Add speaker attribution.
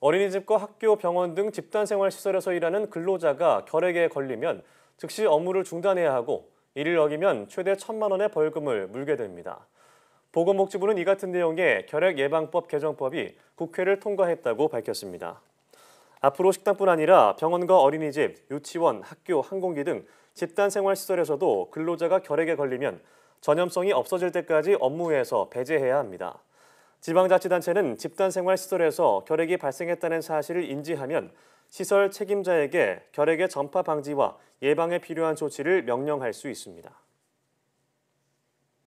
Speaker 1: 어린이집과 학교, 병원 등 집단생활시설에서 일하는 근로자가 결핵에 걸리면 즉시 업무를 중단해야 하고 이를 어기면 최대 천만 원의 벌금을 물게 됩니다. 보건복지부는 이 같은 내용의 결핵예방법 개정법이 국회를 통과했다고 밝혔습니다. 앞으로 식당뿐 아니라 병원과 어린이집, 유치원, 학교, 항공기 등 집단생활시설에서도 근로자가 결핵에 걸리면 전염성이 없어질 때까지 업무에서 배제해야 합니다. 지방자치단체는 집단생활시설에서 결핵이 발생했다는 사실을 인지하면 시설 책임자에게 결핵의 전파 방지와 예방에 필요한 조치를 명령할 수 있습니다.